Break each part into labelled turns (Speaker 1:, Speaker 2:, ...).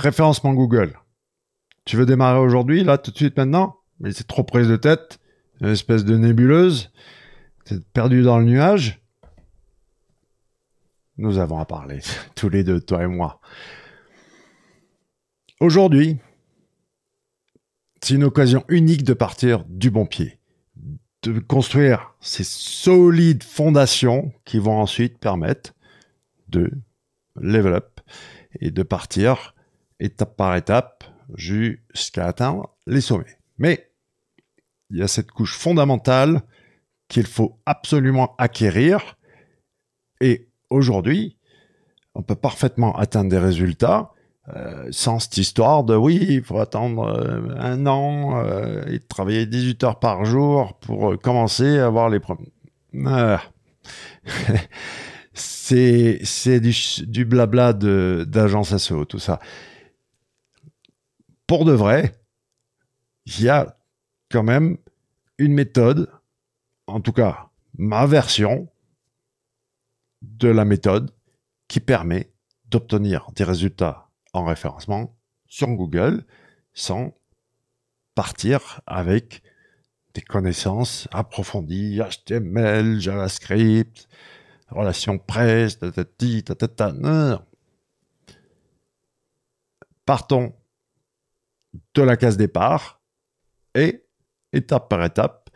Speaker 1: référencement Google. Tu veux démarrer aujourd'hui, là, tout de suite, maintenant Mais c'est trop prise de tête, une espèce de nébuleuse, c'est perdu dans le nuage. Nous avons à parler, tous les deux, toi et moi. Aujourd'hui, c'est une occasion unique de partir du bon pied, de construire ces solides fondations qui vont ensuite permettre de level up et de partir étape par étape, jusqu'à atteindre les sommets. Mais il y a cette couche fondamentale qu'il faut absolument acquérir. Et aujourd'hui, on peut parfaitement atteindre des résultats euh, sans cette histoire de oui, il faut attendre euh, un an euh, et travailler 18 heures par jour pour commencer à avoir les premiers. Ah. c'est du, du, blabla d'agence SEO, tout ça pour de vrai, il y a quand même une méthode, en tout cas ma version de la méthode, qui permet d'obtenir des résultats en référencement sur Google sans partir avec des connaissances approfondies, HTML, JavaScript, relations presse, tatati, tatata. Partons de la case départ et étape par étape,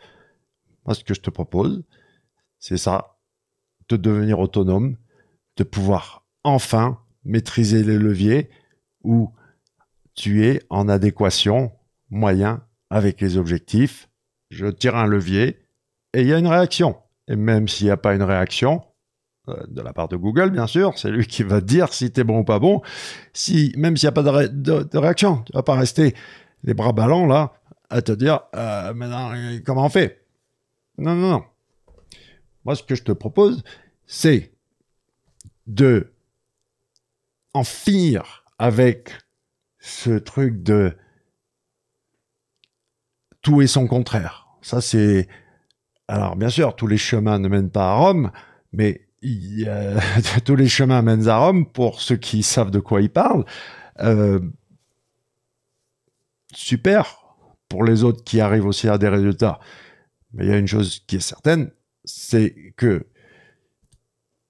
Speaker 1: moi, ce que je te propose, c'est ça, de devenir autonome, de pouvoir enfin maîtriser les leviers où tu es en adéquation moyen avec les objectifs. Je tire un levier et il y a une réaction. Et même s'il n'y a pas une réaction, euh, de la part de Google, bien sûr, c'est lui qui va dire si t'es bon ou pas bon. Si, même s'il n'y a pas de, réaction, tu vas pas rester les bras ballants là à te dire euh, maintenant comment on fait. Non, non, non. Moi, ce que je te propose, c'est de en finir avec ce truc de tout et son contraire. Ça, c'est alors bien sûr, tous les chemins ne mènent pas à Rome, mais il tous les chemins mènent à Rome pour ceux qui savent de quoi ils parlent. Euh, super pour les autres qui arrivent aussi à des résultats. Mais il y a une chose qui est certaine, c'est que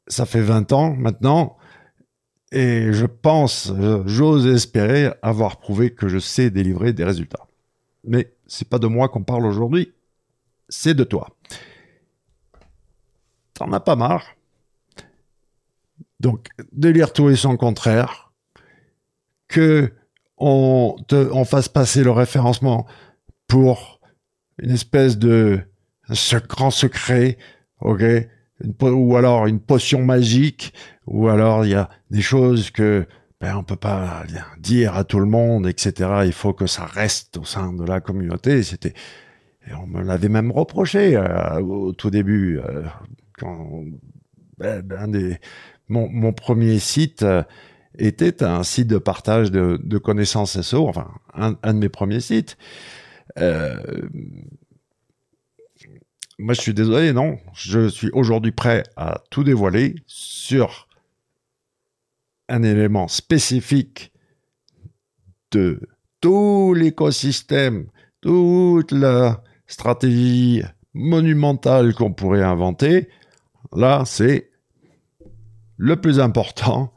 Speaker 1: ça fait 20 ans maintenant, et je pense, j'ose espérer avoir prouvé que je sais délivrer des résultats. Mais c'est pas de moi qu'on parle aujourd'hui, c'est de toi. T'en as pas marre donc, de lire tout et son contraire, que on, on fasse passer le référencement pour une espèce de grand secret, ok, ou alors une potion magique, ou alors il y a des choses que ben, on peut pas dire à tout le monde, etc. Il faut que ça reste au sein de la communauté. C'était, on me l'avait même reproché euh, au tout début euh, quand ben, mon, premier site euh, était un site de partage de, connaissances SEO, enfin, un, de mes premiers sites. Euh, moi, je suis désolé, non. Je suis aujourd'hui prêt à tout dévoiler sur un élément spécifique de tout l'écosystème, toute la stratégie monumentale qu'on pourrait inventer Là, c'est le plus important.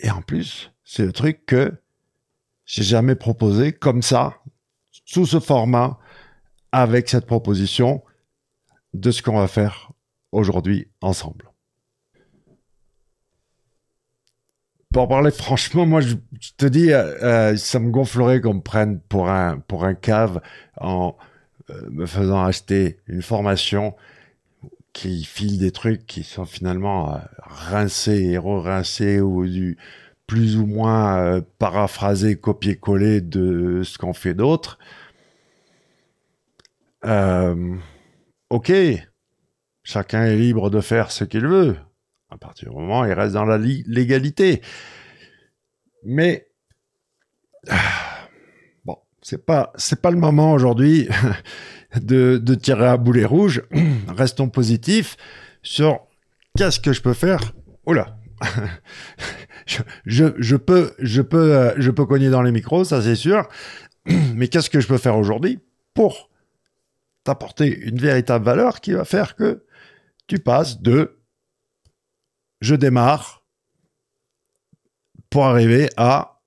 Speaker 1: Et en plus, c'est le truc que j'ai jamais proposé comme ça, sous ce format, avec cette proposition de ce qu'on va faire aujourd'hui ensemble. Pour parler franchement, moi je, te dis, euh, euh, ça me gonflerait qu'on me prenne pour un, pour cave en euh, me faisant acheter une formation qui filent des trucs qui sont finalement euh, rincés et re-rincés ou du plus ou moins euh, paraphrasés, copier-coller de ce qu'on fait d'autres. Euh, ok, chacun est libre de faire ce qu'il veut. À partir du moment il reste dans la légalité. Mais ah, bon, c'est pas c'est pas le moment aujourd'hui. de, tirer à boulet rouge. Restons positifs sur qu'est-ce que je peux faire. Oh là peux, peux, euh, je peux cogner dans les micros, ça c'est sûr. Mais qu'est-ce que je peux faire aujourd'hui pour t'apporter une véritable valeur qui va faire que tu passes de je démarre pour arriver à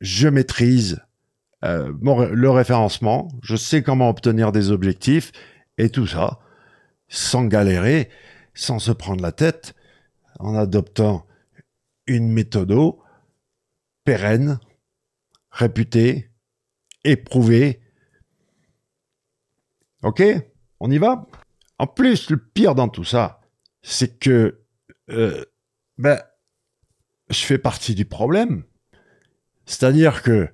Speaker 1: je maîtrise bon, euh, le référencement, je sais comment obtenir des objectifs et tout ça, sans galérer, sans se prendre la tête, en adoptant une méthode pérenne, réputée, éprouvée. Ok On y va En plus, le pire dans tout ça, c'est que euh, ben, je fais partie du problème. C'est-à-dire que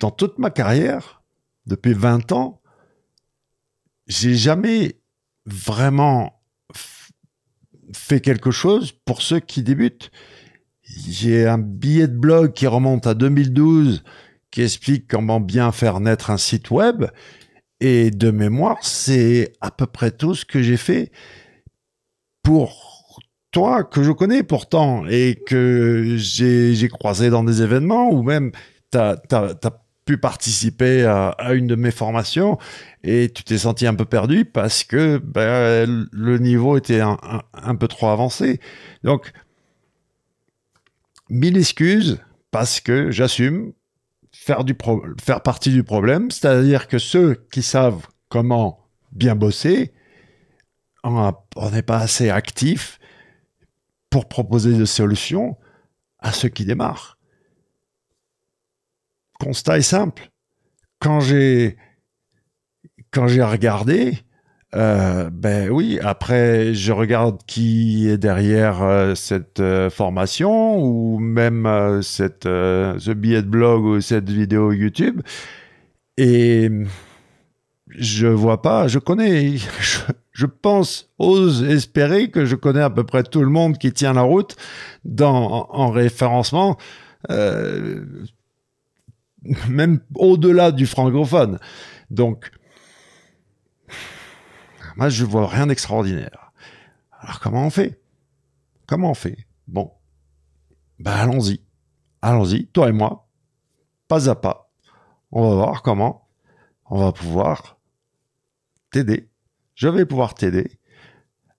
Speaker 1: dans toute ma carrière, depuis 20 ans, j'ai jamais vraiment fait quelque chose pour ceux qui débutent. J'ai un billet de blog qui remonte à 2012 qui explique comment bien faire naître un site web. Et de mémoire, c'est à peu près tout ce que j'ai fait pour toi que je connais pourtant et que j'ai croisé dans des événements ou même t'as pu participer à, une de mes formations et tu t'es senti un peu perdu parce que ben, le niveau était un, peu trop avancé. Donc, mille excuses parce que j'assume faire, du faire partie du problème, c'est-à-dire que ceux qui savent comment bien bosser, on n'est pas assez actif pour proposer des solutions à ceux qui démarrent constat est simple. Quand j'ai quand j'ai regardé, euh, ben oui, après je regarde qui est derrière euh, cette euh, formation ou même cette, ce billet de blog ou cette vidéo YouTube et je vois pas, je connais, je, pense, ose espérer que je connais à peu près tout le monde qui tient la route dans, en, référencement. même au-delà du francophone. Donc, moi, je vois rien d'extraordinaire. Alors, comment on fait Comment on fait Bon, ben allons-y. Allons-y, toi et moi, pas à pas. On va voir comment on va pouvoir t'aider. Je vais pouvoir t'aider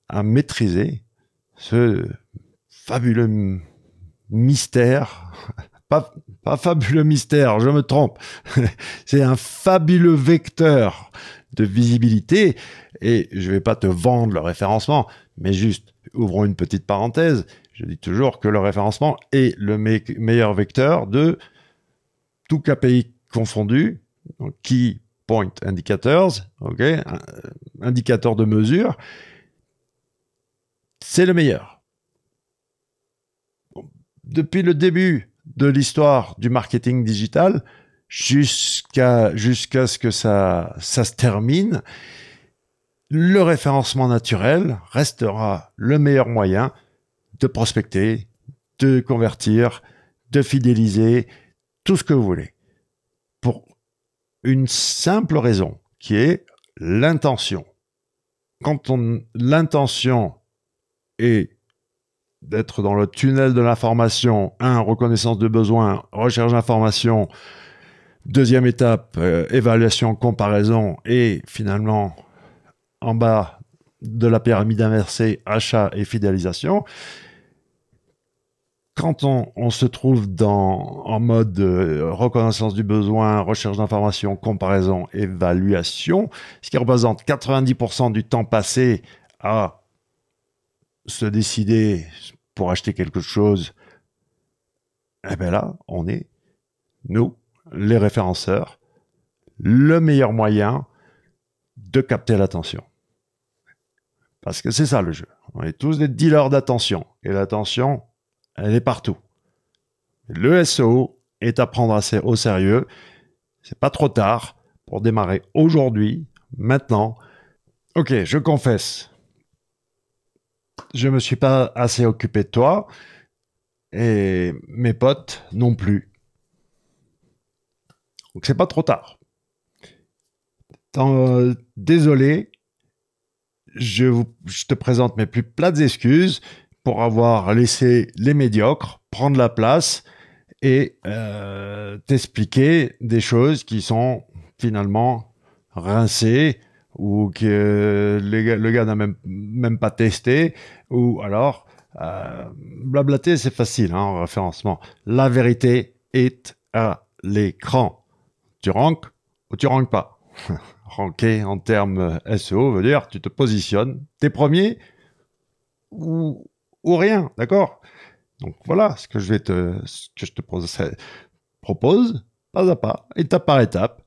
Speaker 1: à maîtriser ce fabuleux mystère, pas pas fabuleux mystère, je me trompe. c'est un fabuleux vecteur de visibilité. Et je vais pas te vendre le référencement, mais juste, ouvrons une petite parenthèse. Je dis toujours que le référencement est le meilleur vecteur de tout KPI confondu, key point indicators, ok, indicateur de mesure, c'est le meilleur. Depuis le début de l'histoire du marketing digital jusqu'à jusqu'à ce que ça ça se termine. Le référencement naturel restera le meilleur moyen de prospecter, de convertir, de fidéliser, tout ce que vous voulez. Pour une simple raison qui est l'intention. Quand l'intention est d'être dans le tunnel de l'information. Un, reconnaissance de besoin, recherche d'information. Deuxième étape, euh, évaluation, comparaison. Et finalement, en bas de la pyramide inversée, achat et fidélisation. Quand on, se trouve dans, en mode euh, reconnaissance du besoin, recherche d'information, comparaison, évaluation, ce qui représente 90% du temps passé à se décider pour acheter quelque chose, et eh bien là, on est, nous, les référenceurs, le meilleur moyen de capter l'attention. Parce que c'est ça le jeu. On est tous des dealers d'attention. Et l'attention, elle est partout. Le SEO est à prendre assez au sérieux. C'est pas trop tard pour démarrer aujourd'hui, maintenant. Ok, je confesse je me suis pas assez occupé de toi et mes potes non plus. Donc c'est pas trop tard. Euh, désolé, je, vous, te présente mes plus plates excuses pour avoir laissé les médiocres prendre la place et euh, t'expliquer des choses qui sont finalement rincées ou que le gars, le gars n'a même, même pas testé, ou alors, euh, blablater, c'est facile hein, en référencement. La vérité est à l'écran. Tu ranks ou tu ranks pas. Ranker en termes euh, SEO veut dire tu te positionnes, t'es premier ou, ou rien, d'accord Donc voilà ce que je vais te, ce que je te euh, propose, pas à pas, étape par étape,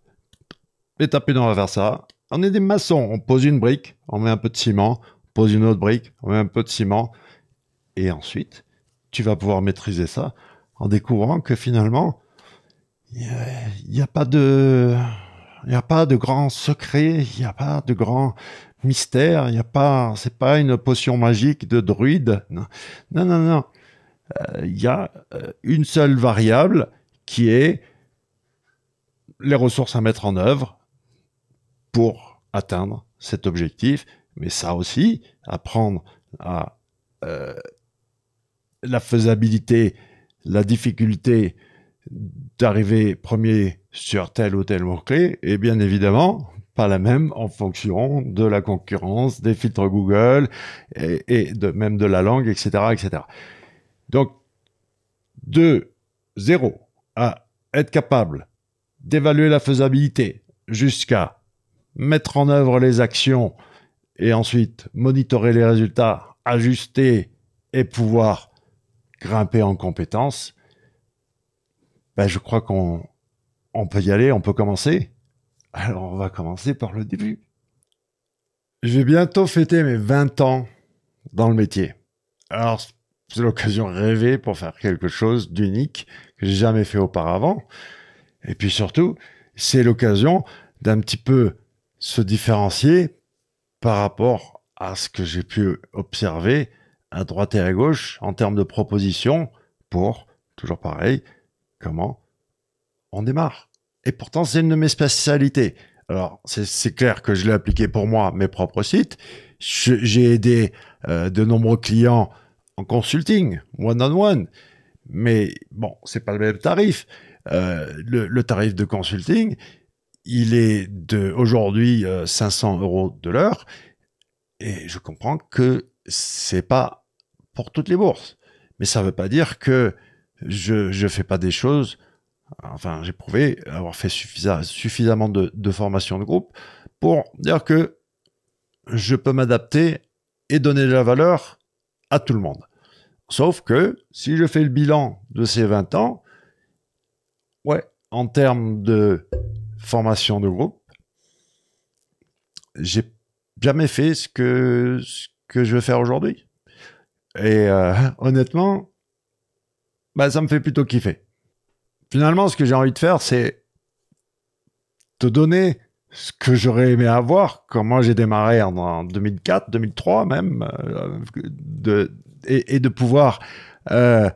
Speaker 1: étape dans l'inverse ça, on est des maçons, on pose une brique, on met un peu de ciment, on pose une autre brique, on met un peu de ciment. Et ensuite, tu vas pouvoir maîtriser ça en découvrant que finalement, il n'y a, pas de... a pas de grand secret, il n'y a pas de grand mystère, il n'y a pas, c'est pas une potion magique de druide. Non, non, non. non. Euh, il y a euh, une seule variable qui est les ressources à mettre en œuvre, pour atteindre cet objectif. Mais ça aussi, apprendre à euh, la faisabilité, la difficulté d'arriver premier sur tel ou tel mot-clé et bien évidemment pas la même en fonction de la concurrence, des filtres Google et, même de la langue, etc., etc. Donc, de zéro à être capable d'évaluer la faisabilité jusqu'à mettre en œuvre les actions et ensuite monitorer les résultats, ajuster et pouvoir grimper en compétences, ben, je crois qu'on peut y aller, on peut commencer. Alors on va commencer par le début. Je vais bientôt fêter mes 20 ans dans le métier. Alors c'est l'occasion rêvée pour faire quelque chose d'unique que j'ai jamais fait auparavant. Et puis surtout, c'est l'occasion d'un petit peu se différencier par rapport à ce que j'ai pu observer à droite et à gauche en termes de propositions pour, toujours pareil, comment on démarre. Et pourtant, c'est une de mes spécialités. Alors, c'est clair que je l'ai appliqué pour moi, mes propres sites. J'ai aidé euh, de nombreux clients en consulting, one-on-one. Mais bon, c'est pas le même tarif. Euh, le, tarif de consulting, il est de aujourd'hui 500 euh, euros de l'heure. Et je comprends que c'est pas pour toutes les bourses. Mais ça veut pas dire que je ne fais pas des choses. Enfin, j'ai prouvé avoir fait suffisamment de, de formations de groupe pour dire que je peux m'adapter et donner de la valeur à tout le monde. Sauf que si je fais le bilan de ces 20 ans, ouais, en termes de formation de groupe, j'ai jamais fait ce que, ce que je veux faire aujourd'hui. Et euh, honnêtement, bah, ça me fait plutôt kiffer. Finalement, ce que j'ai envie de faire, c'est te donner ce que j'aurais aimé avoir quand moi j'ai démarré en, 2004, 2003 même, euh, de, et, de pouvoir euh,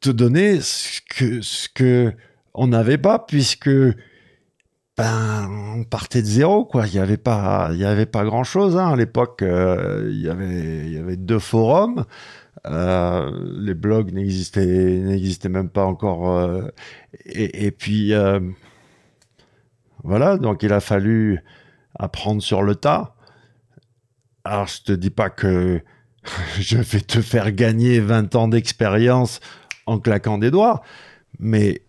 Speaker 1: te donner ce que, ce que on n'avait pas, puisque ben, on partait de zéro, quoi. Il n'y avait pas, il y avait pas grand chose, hein. À l'époque, euh, il y avait, il y avait deux forums. Euh, les blogs n'existaient, n'existaient même pas encore. Euh, et, puis, voilà. Donc, il a fallu apprendre sur le tas. Alors, je te dis pas que je vais te faire gagner 20 ans d'expérience en claquant des doigts, mais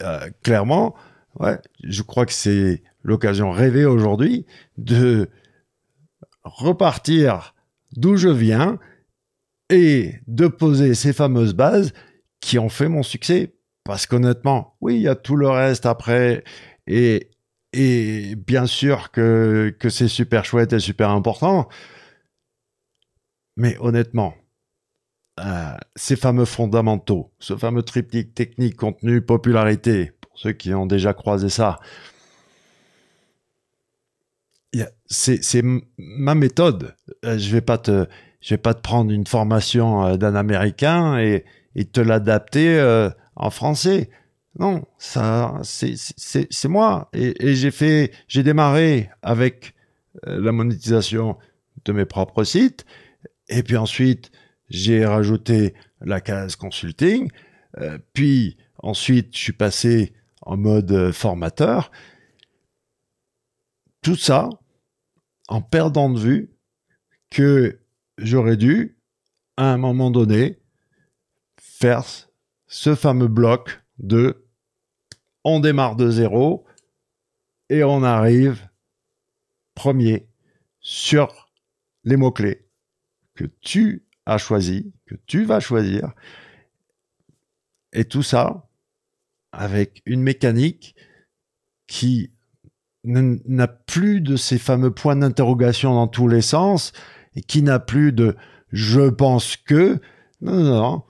Speaker 1: clairement, Ouais, je crois que c'est l'occasion rêvée aujourd'hui de repartir d'où je viens et de poser ces fameuses bases qui ont fait mon succès. Parce qu'honnêtement, oui, il y a tout le reste après. Et, et bien sûr que, que c'est super chouette et super important. Mais honnêtement, euh, ces fameux fondamentaux, ce fameux triptyque technique, contenu, popularité, pour ceux qui ont déjà croisé ça, c'est ma méthode. Euh, je vais pas te, je vais pas te prendre une formation euh, d'un Américain et, et te l'adapter euh, en français. Non, ça, c'est moi. Et, et j'ai fait, j'ai démarré avec la monétisation de mes propres sites. Et puis ensuite, j'ai rajouté la case consulting. puis ensuite, je suis passé en mode formateur. Tout ça en perdant de vue que j'aurais dû, à un moment donné, faire ce fameux bloc de on démarre de zéro et on arrive premier sur les mots-clés que tu as choisi, que tu vas choisir. Et tout ça avec une mécanique qui n'a plus de ces fameux points d'interrogation dans tous les sens, et qui n'a plus de je pense que. Non, non, non.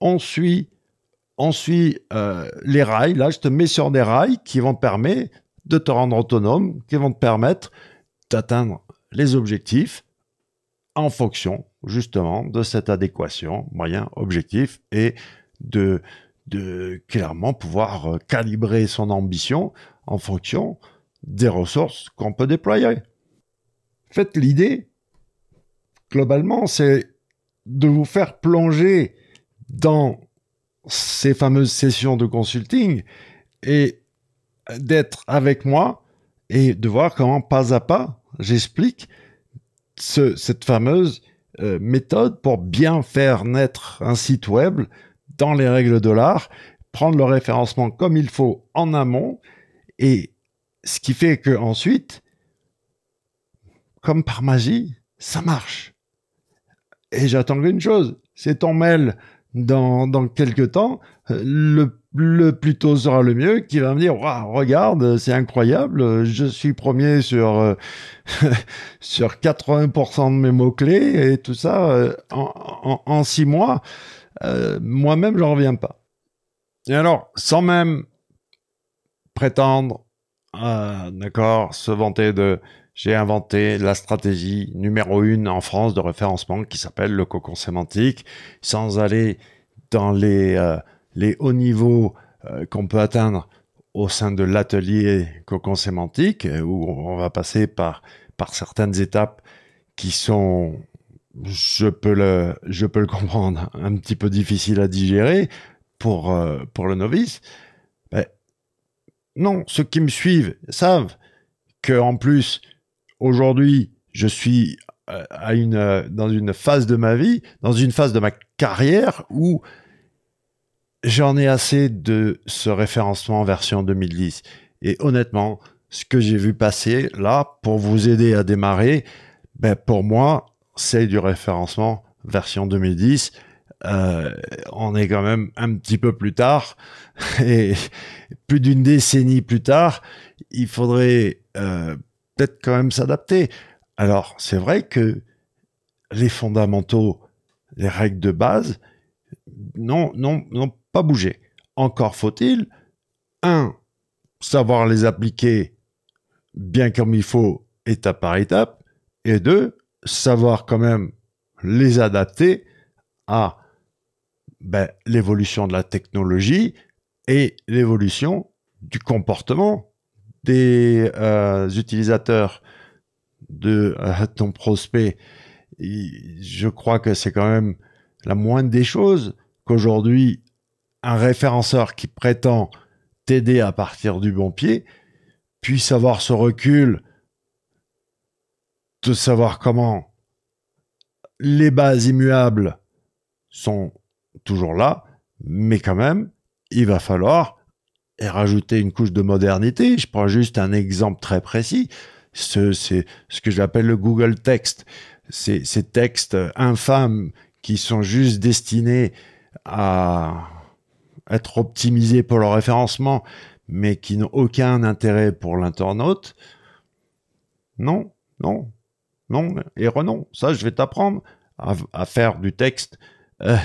Speaker 1: On suit, on suit euh, les rails. Là, je te mets sur des rails qui vont te permettre de te rendre autonome, qui vont te permettre d'atteindre les objectifs en fonction justement de cette adéquation moyen-objectif et de, de clairement pouvoir calibrer son ambition en fonction des ressources qu'on peut déployer. Faites l'idée, globalement, c'est de vous faire plonger dans ces fameuses sessions de consulting et d'être avec moi et de voir comment pas à pas j'explique cette fameuse euh, méthode pour bien faire naître un site web dans les règles de l'art, prendre le référencement comme il faut en amont et ce qui fait que ensuite, comme par magie, ça marche. Et j'attends une chose, c'est ton mail dans, quelques temps, le, le plus tôt sera le mieux, qui va me dire, regarde, c'est incroyable, je suis premier sur, sur 80% de mes mots-clés et tout ça en, en, six mois. Euh, moi-même, je reviens pas. Et alors, sans même prétendre ah, d'accord, se vanter de j'ai inventé la stratégie numéro une en France de référencement qui s'appelle le cocon sémantique, sans aller dans les, euh, les hauts niveaux euh, qu'on peut atteindre au sein de l'atelier cocon sémantique, euh, où on va passer par, par certaines étapes qui sont, je peux le, je peux le comprendre, un petit peu difficiles à digérer pour, pour le novice. Ben, non, ceux qui me suivent savent que en plus aujourd'hui, je suis euh, euh, dans une phase de ma vie, dans une phase de ma carrière où j'en ai assez de ce référencement version 2010. Et honnêtement, ce que j'ai vu passer là pour vous aider à démarrer, ben, pour moi, c'est du référencement version 2010 euh, on est quand même un petit peu plus tard, et plus d'une décennie plus tard, il faudrait euh, peut-être quand même s'adapter. Alors, c'est vrai que les fondamentaux, les règles de base, n'ont pas bougé. Encore faut-il, un, savoir les appliquer bien comme il faut, étape par étape, et deux, savoir quand même les adapter à ben, l'évolution de la technologie et l'évolution du comportement des euh, utilisateurs de euh, ton prospect. je crois que c'est quand même la moindre des choses qu'aujourd'hui, un référenceur qui prétend t'aider à partir du bon pied puisse avoir ce recul de savoir comment les bases immuables sont toujours là, mais quand même, il va falloir et rajouter une couche de modernité. Je prends juste un exemple très précis. C'est ce, que j'appelle le Google Text. Ces, ces textes infâmes qui sont juste destinés à être optimisés pour le référencement, mais qui n'ont aucun intérêt pour l'internaute. Non, non, non, et renom. Ça, je vais t'apprendre à, faire du texte. Euh,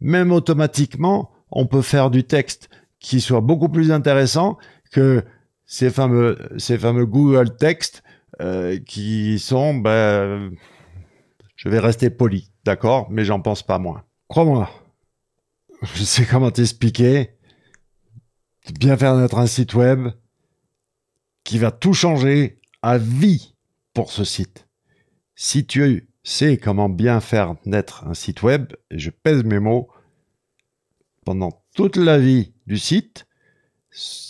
Speaker 1: même automatiquement, on peut faire du texte qui soit beaucoup plus intéressant que ces fameux, ces fameux Google Text euh, qui sont, ben, je vais rester poli, d'accord, mais j'en pense pas moins. Crois-moi, je sais comment t'expliquer, bien faire naître un site web qui va tout changer à vie pour ce site. Si tu as eu c'est comment bien faire naître un site web, et je pèse mes mots, pendant toute la vie du site,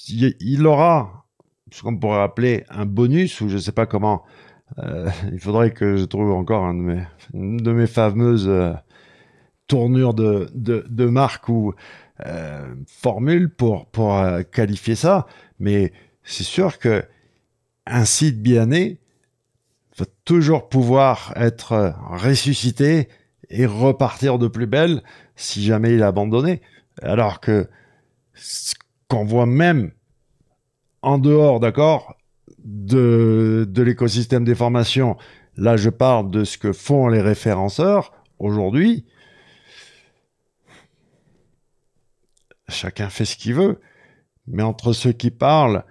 Speaker 1: il aura ce qu'on pourrait appeler un bonus, ou je ne sais pas comment, euh, il faudrait que je trouve encore de mes, une de mes fameuses euh, tournures de, de, marque ou euh, formules pour, qualifier ça, mais c'est sûr que un site bien né, va toujours pouvoir être ressuscité et repartir de plus belle si jamais il a abandonné. Alors que ce qu'on voit même en dehors, d'accord, de, l'écosystème des formations, là je parle de ce que font les référenceurs aujourd'hui, chacun fait ce qu'il veut, mais entre ceux qui parlent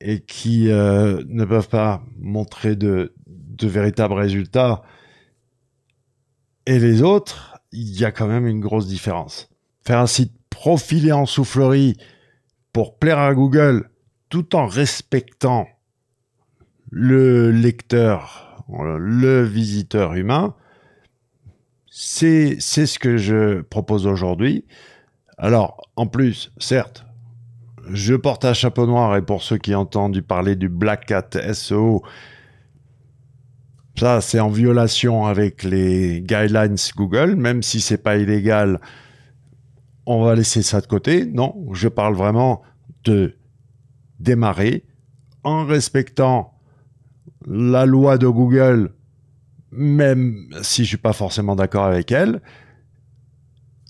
Speaker 1: et qui euh, ne peuvent pas montrer de, de véritables résultats et les autres, il y a quand même une grosse différence. Faire un site profilé en soufflerie pour plaire à Google tout en respectant le lecteur, le visiteur humain, c'est ce que je propose aujourd'hui. Alors, en plus, certes, je porte un chapeau noir et pour ceux qui ont entendu parler du Black Cat SEO, ça, c'est en violation avec les guidelines Google, même si c'est pas illégal, on va laisser ça de côté. Non, je parle vraiment de démarrer en respectant la loi de Google, même si je suis pas forcément d'accord avec elle.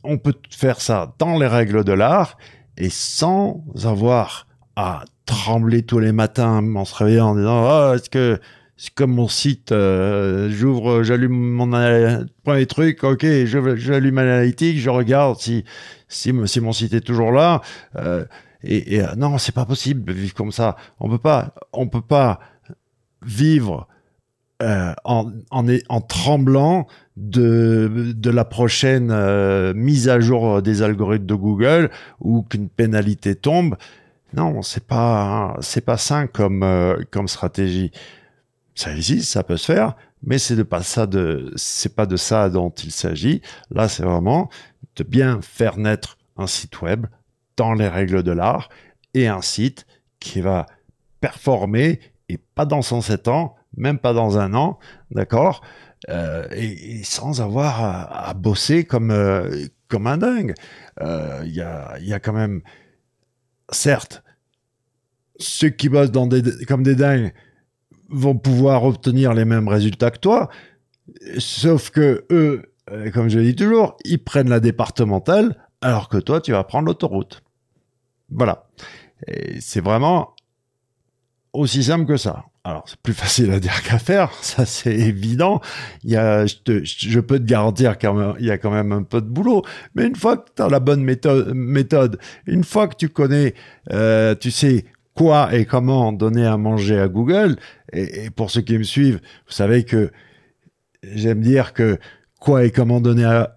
Speaker 1: On peut faire ça dans les règles de l'art et sans avoir à trembler tous les matins en se réveillant en disant oh, est-ce que c'est comme mon site, euh, j'ouvre, j'allume mon premier truc, ok, j'allume l'analytique, je regarde si, si, si, mon site est toujours là. Euh, et, et euh, non, c'est pas possible de vivre comme ça. On peut pas, on peut pas vivre en, en, en, tremblant de, de la prochaine mise à jour des algorithmes de Google ou qu'une pénalité tombe. Non, c'est pas, c'est pas sain comme, comme stratégie. Ça existe, ça peut se faire, mais c'est de pas ça de, c'est pas de ça dont il s'agit. Là, c'est vraiment de bien faire naître un site web dans les règles de l'art et un site qui va performer et pas dans 107 ans, même pas dans un an, d'accord euh, et, sans avoir à, bosser comme, euh, comme un dingue. Il euh, y, a, quand même, certes, ceux qui bossent dans comme des dingues, vont pouvoir obtenir les mêmes résultats que toi, sauf que eux, euh, comme je le dis toujours, ils prennent la départementale, alors que toi, tu vas prendre l'autoroute. Voilà. C'est vraiment aussi simple que ça. Alors, c'est plus facile à dire qu'à faire, ça c'est évident. Il y je, peux te garantir qu'il y a quand même un peu de boulot. Mais une fois que tu as la bonne méthode, méthode, une fois que tu connais, euh, tu sais quoi et comment donner à manger à Google. Et, pour ceux qui me suivent, vous savez que j'aime dire que quoi et comment donner à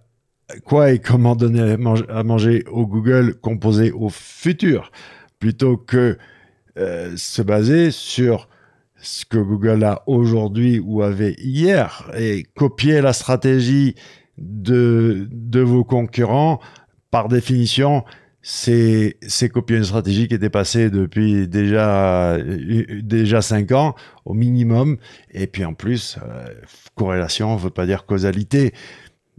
Speaker 1: quoi et comment donner à, manger au Google composé au futur plutôt que euh, se baser sur ce que Google a aujourd'hui ou avait hier et copier la stratégie de, de vos concurrents par définition c'est copier une stratégie qui était passée depuis déjà euh, déjà cinq ans au minimum et puis en plus euh, corrélation ne veut pas dire causalité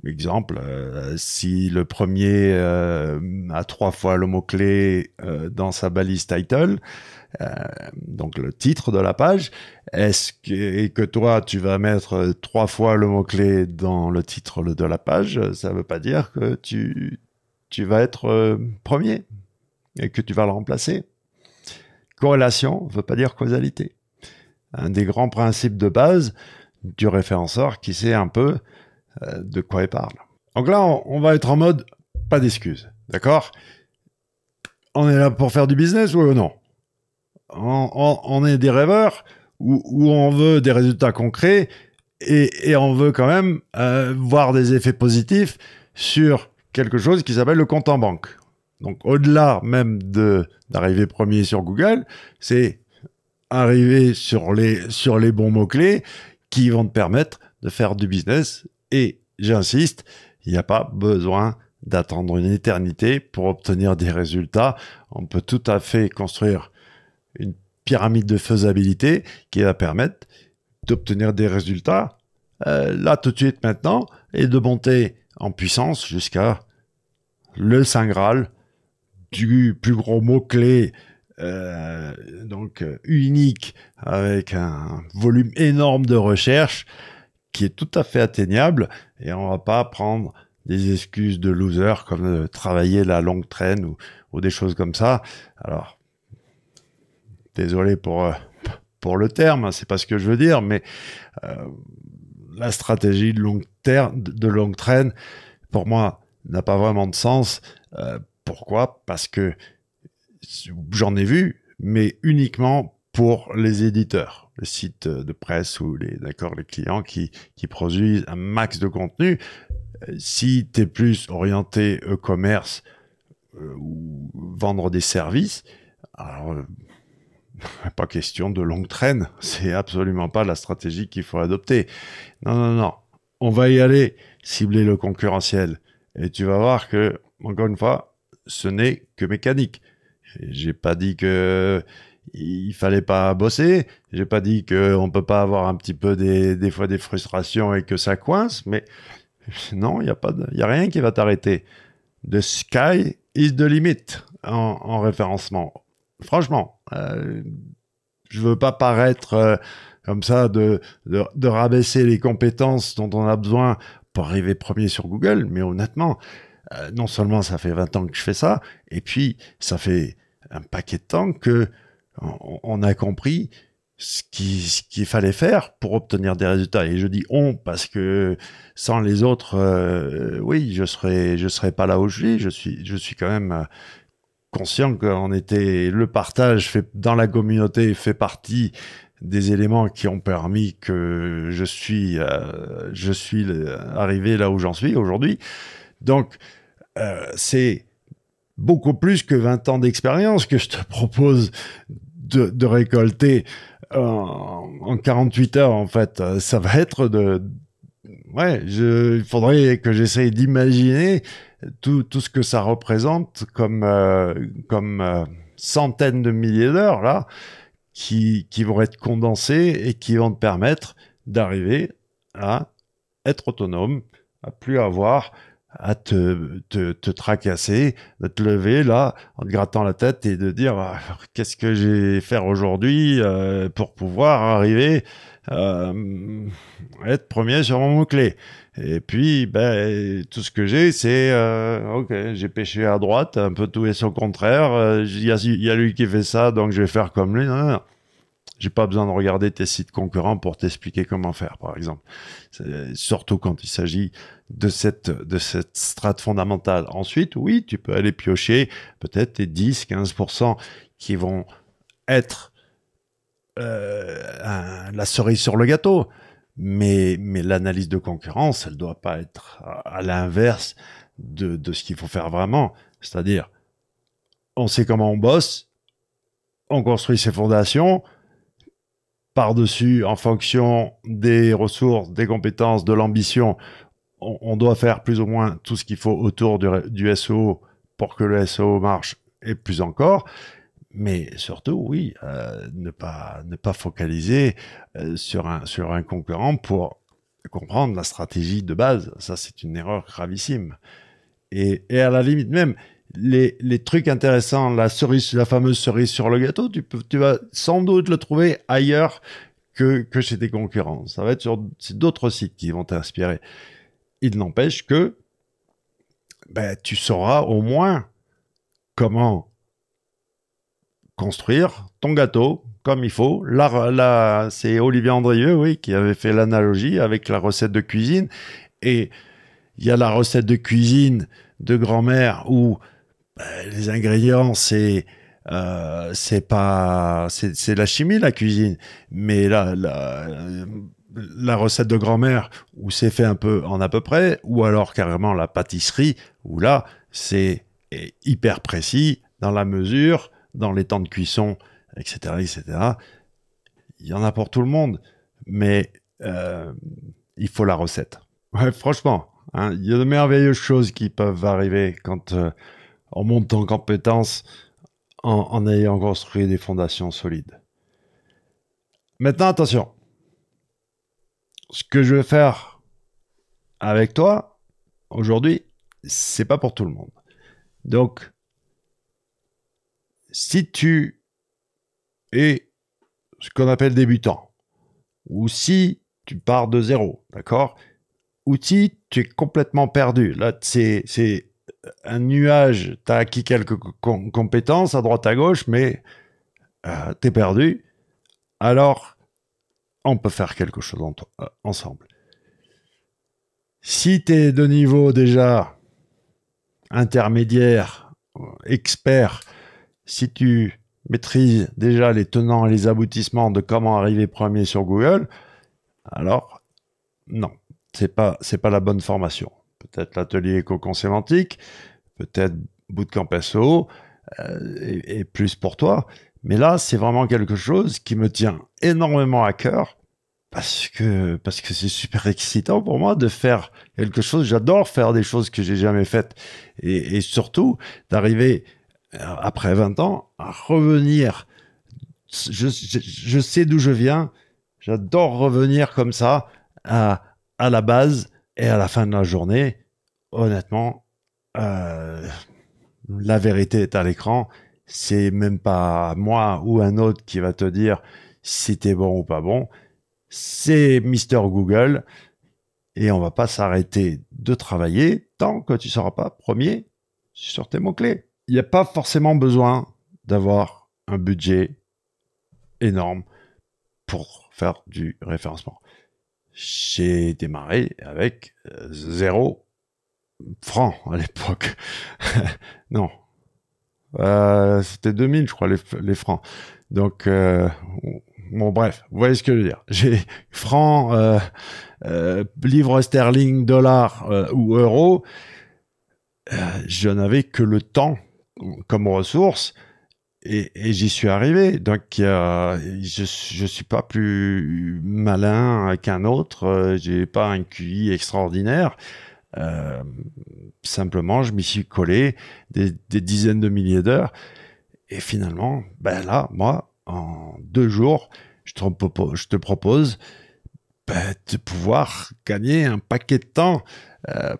Speaker 1: exemple euh, si le premier a trois fois le mot clé dans sa balise title donc le titre de la page est-ce que, que toi tu vas mettre trois fois le mot clé dans le titre de la page ça ne veut pas dire que tu tu vas être euh, premier et que tu vas le remplacer. Corrélation ne veut pas dire causalité. Un des grands principes de base du référenceur qui sait un peu euh, de quoi il parle. Donc là, on, va être en mode pas d'excuses, d'accord On est là pour faire du business, ou non on, est des rêveurs ou on veut des résultats concrets et, on veut quand même euh, voir des effets positifs sur quelque chose qui s'appelle le compte en banque. Donc au-delà même d'arriver premier sur Google, c'est arriver sur les, sur les bons mots-clés qui vont te permettre de faire du business. Et j'insiste, il n'y a pas besoin d'attendre une éternité pour obtenir des résultats. On peut tout à fait construire une pyramide de faisabilité qui va permettre d'obtenir des résultats euh, là tout de suite maintenant et de monter en puissance jusqu'à le Saint Graal du plus gros mot-clé euh, donc euh, unique avec un volume énorme de recherche qui est tout à fait atteignable et on va pas prendre des excuses de loser comme euh, travailler la longue traîne ou, des choses comme ça. Alors, désolé pour, pour le terme, hein, c'est pas ce que je veux dire, mais la stratégie de longue de longue traîne, pour moi, n'a pas vraiment de sens. Euh, pourquoi Parce que j'en ai vu, mais uniquement pour les éditeurs, les sites de presse ou les, d'accord, les clients qui, produisent un max de contenu. Si tu es plus orienté e-commerce euh, ou vendre des services, alors euh, pas question de longue traîne, c'est absolument pas la stratégie qu'il faut adopter. Non, non, non, on va y aller, cibler le concurrentiel. Et tu vas voir que, encore une fois, ce n'est que mécanique. J'ai pas dit que il fallait pas bosser. J'ai pas dit qu'on peut pas avoir un petit peu des, des fois des frustrations et que ça coince, mais non, il n'y a a rien qui va t'arrêter. The sky is the limit en, référencement. Franchement, je euh, je veux pas paraître euh, comme ça de, de, rabaisser les compétences dont on a besoin pour arriver premier sur Google, mais honnêtement, euh, non seulement ça fait 20 ans que je fais ça, et puis ça fait un paquet de temps que on, a compris ce qu'il ce qu'il fallait faire pour obtenir des résultats. Et je dis on parce que sans les autres, euh, oui, je serais je serais pas là où je suis. Je suis je suis quand même euh, conscient qu'on était le partage fait dans la communauté fait partie des éléments qui ont permis que je suis, euh, je suis arrivé là où j'en suis aujourd'hui. Donc, euh, c'est beaucoup plus que 20 ans d'expérience que je te propose de, récolter en, 48 heures, en fait. Ça va être de... Ouais, il faudrait que j'essaye d'imaginer tout, ce que ça représente comme, euh, comme centaines de milliers d'heures, là qui, vont être condensés et qui vont te permettre d'arriver à être autonome, à plus avoir à te, te, tracasser, de te lever là en te grattant la tête et de dire ah, qu'est-ce que j'ai faire aujourd'hui euh, pour pouvoir arriver à euh, être premier sur mon mot-clé. Et puis, ben, tout ce que j'ai, c'est euh, ok, j'ai pêché à droite, un peu tout et son contraire. Euh, il y, a lui qui fait ça, donc je vais faire comme lui. Non, n'ai J'ai pas besoin de regarder tes sites concurrents pour t'expliquer comment faire, par exemple. Surtout quand il s'agit de cette, de cette strate fondamentale. Ensuite, oui, tu peux aller piocher peut-être tes 10, 15% qui vont être euh, la cerise sur le gâteau. Mais, l'analyse de concurrence, elle doit pas être à, l'inverse de, ce qu'il faut faire vraiment. C'est-à-dire, on sait comment on bosse, on construit ses fondations, par-dessus, en fonction des ressources, des compétences, de l'ambition, on, doit faire plus ou moins tout ce qu'il faut autour du, SEO pour que le SEO marche et plus encore. Mais surtout, oui, euh, ne, pas, ne pas focaliser euh, sur, un, sur un concurrent pour comprendre la stratégie de base. Ça, c'est une erreur gravissime. Et, à la limite même, les, trucs intéressants, la cerise, la fameuse cerise sur le gâteau, tu, vas sans doute le trouver ailleurs que, que chez tes concurrents. Ça va être sur d'autres sites qui vont t'inspirer. Il n'empêche que ben, tu sauras au moins comment construire ton gâteau comme il faut. là là c'est Olivier Andrieux, oui, qui avait fait l'analogie avec la recette de cuisine. Et il y a la recette de cuisine de grand-mère où ben, les ingrédients, c'est euh, c'est pas c'est la chimie la cuisine mais là la, la, la, recette de grand-mère où c'est fait un peu en à peu près ou alors carrément la pâtisserie où là c'est hyper précis dans la mesure dans les temps de cuisson etc., etc. Il y en a pour tout le monde, mais euh, il faut la recette. franchement, hein, il y a de merveilleuses choses qui peuvent arriver quand euh, on monte en compétence en, en ayant construit des fondations solides. Maintenant, attention. Ce que je vais faire avec toi aujourd'hui, c'est pas pour tout le monde. Donc, si tu et ce qu'on appelle débutant. Ou si tu pars de zéro, d'accord Ou si tu es complètement perdu. Là, c'est un nuage, tu as acquis quelques compétences à droite à gauche, mais euh, tu es perdu. Alors, on peut faire quelque chose euh, ensemble. Si tu es de niveau déjà intermédiaire, euh, expert, si tu maîtrise déjà les tenants et les aboutissements de comment arriver premier sur Google, alors non, c'est pas pas la bonne formation. Peut-être l'atelier éco-consémantique, peut-être bootcamp SEO euh, et, plus pour toi. Mais là, c'est vraiment quelque chose qui me tient énormément à cœur parce que parce que c'est super excitant pour moi de faire quelque chose. J'adore faire des choses que j'ai jamais faites et surtout d'arriver après 20 ans, à revenir. Je, sais d'où je viens. J'adore revenir comme ça à, la base et à la fin de la journée. Honnêtement, euh, la vérité est à l'écran. C'est même pas moi ou un autre qui va te dire si t'es bon ou pas bon. C'est Mister Google. Et on va pas s'arrêter de travailler tant que tu seras pas premier sur tes mots-clés il n'y a pas forcément besoin d'avoir un budget énorme pour faire du référencement. J'ai démarré avec euh, zéro francs à l'époque. non. Euh, C'était 2000, je crois, les, francs. Donc, euh, bon, bref, vous voyez ce que je veux dire. J'ai francs, euh, euh livres sterling, dollars ou euros. je n'avais que le temps comme ressource et, j'y suis arrivé. Donc, je ne suis pas plus malin qu'un autre. je euh, j'ai pas un QI extraordinaire. Euh, simplement, je m'y suis collé des, des, dizaines de milliers d'heures. Et finalement, ben là, moi, en deux jours, je te, je te propose ben, de pouvoir gagner un paquet de temps euh,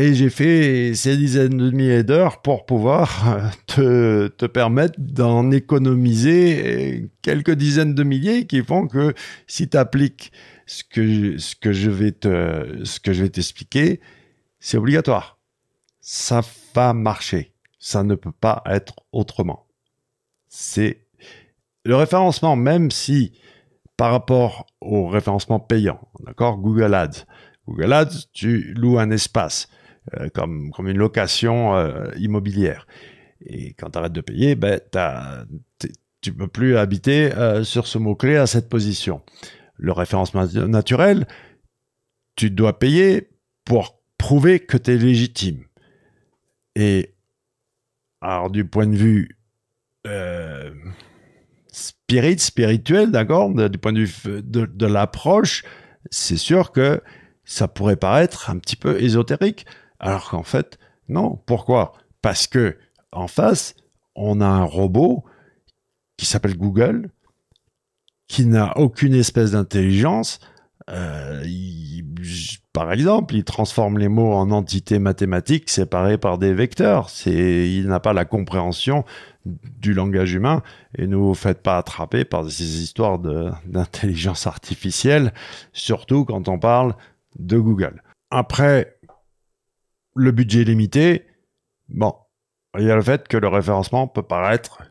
Speaker 1: et j'ai fait ces dizaines de milliers d'heures pour pouvoir euh, te, permettre d'en économiser euh, quelques dizaines de milliers qui font que si tu appliques ce que, ce que je vais ce que je vais t'expliquer, c'est obligatoire. Ça va marcher. Ça ne peut pas être autrement. C'est le référencement, même si par rapport au référencement payant, d'accord, Google Ads. Google Ads, tu loues un espace euh, comme, comme une location euh, immobilière. Et quand tu arrêtes de payer, ben, tu peux plus habiter euh, sur ce mot-clé à cette position. Le référencement naturel, tu dois payer pour prouver que tu es légitime. Et alors du point de vue spirituel, d'accord, du point de vue de, de l'approche, c'est sûr que ça pourrait paraître un petit peu ésotérique alors qu'en fait, non. Pourquoi Parce que en face, on a un robot qui s'appelle Google, qui n'a aucune espèce d'intelligence. Euh, par exemple, il transforme les mots en entités mathématiques séparées par des vecteurs. il n'a pas la compréhension du langage humain et ne vous faites pas attraper par ces histoires d'intelligence artificielle, surtout quand on parle de Google. Après, le budget est limité. Bon, il y a le fait que le référencement peut paraître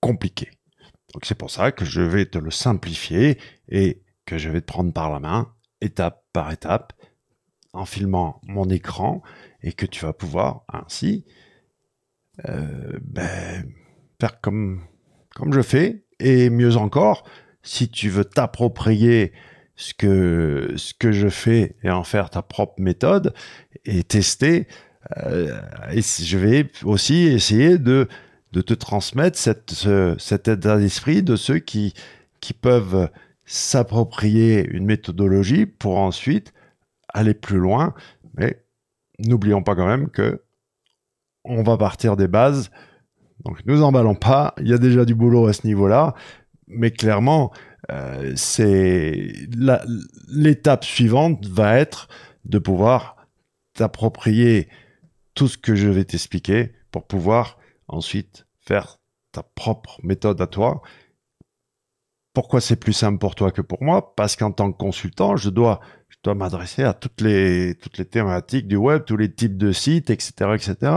Speaker 1: compliqué. Donc c'est pour ça que je vais te le simplifier et que je vais te prendre par la main, étape par étape, en filmant mon écran, et que tu vas pouvoir ainsi euh, ben, faire comme, comme je fais, et mieux encore, si tu veux t'approprier ce que ce que je fais et en faire ta propre méthode et tester. Euh, et je vais aussi essayer de de te transmettre cette cet état d'esprit de ceux qui qui peuvent s'approprier une méthodologie pour ensuite aller plus loin. Mais n'oublions pas quand même que on va partir des bases. Donc, nous emballons pas. Il y a déjà du boulot à ce niveau-là. Mais clairement, euh, c'est l'étape suivante va être de pouvoir t'approprier tout ce que je vais t'expliquer pour pouvoir ensuite faire ta propre méthode à toi. Pourquoi c'est plus simple pour toi que pour moi Parce qu'en tant que consultant, je dois, m'adresser à toutes les, toutes les thématiques du web, tous les types de sites, etc. etc.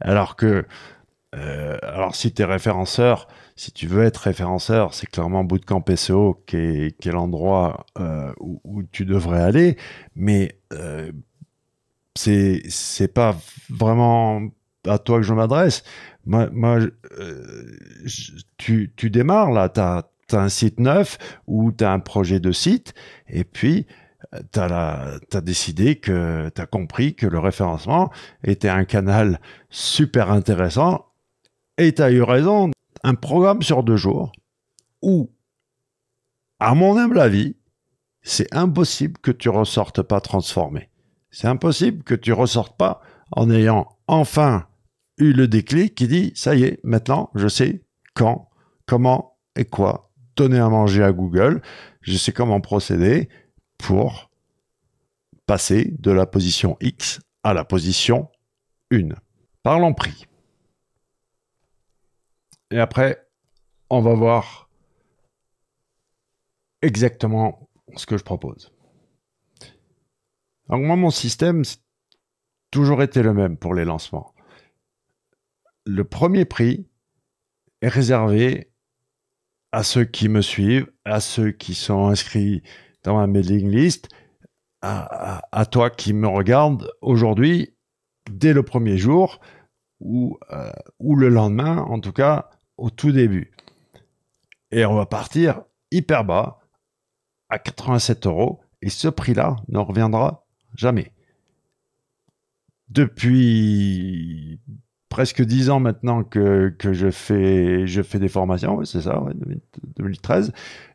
Speaker 1: Alors que, euh, alors si tu es référenceur, si tu veux être référenceur, c'est clairement Bootcamp SEO qui est, l'endroit euh, où, tu devrais aller, mais euh, c'est pas vraiment à toi que je m'adresse. Euh, tu, démarres là, tu as, un site neuf ou tu as un projet de site, et puis euh, tu as, as, décidé que tu as compris que le référencement était un canal super intéressant, et tu as eu raison un programme sur deux jours où, à mon humble avis, c'est impossible que tu ressortes pas transformé. C'est impossible que tu ressortes pas en ayant enfin eu le déclic qui dit ça y est, maintenant je sais quand, comment et quoi donner à manger à Google, je sais comment procéder pour passer de la position X à la position 1. Parlons prix. Et après, on va voir exactement ce que je propose. Donc moi, mon système, toujours été le même pour les lancements. Le premier prix est réservé à ceux qui me suivent, à ceux qui sont inscrits dans ma mailing list, à, toi qui me regarde aujourd'hui, dès le premier jour ou, euh, ou le lendemain, en tout cas, au tout début. Et on va partir hyper bas à 87 euros. Et ce prix-là ne reviendra jamais. Depuis presque dix ans maintenant que, je, fais, je fais des formations, c'est ça, 2013,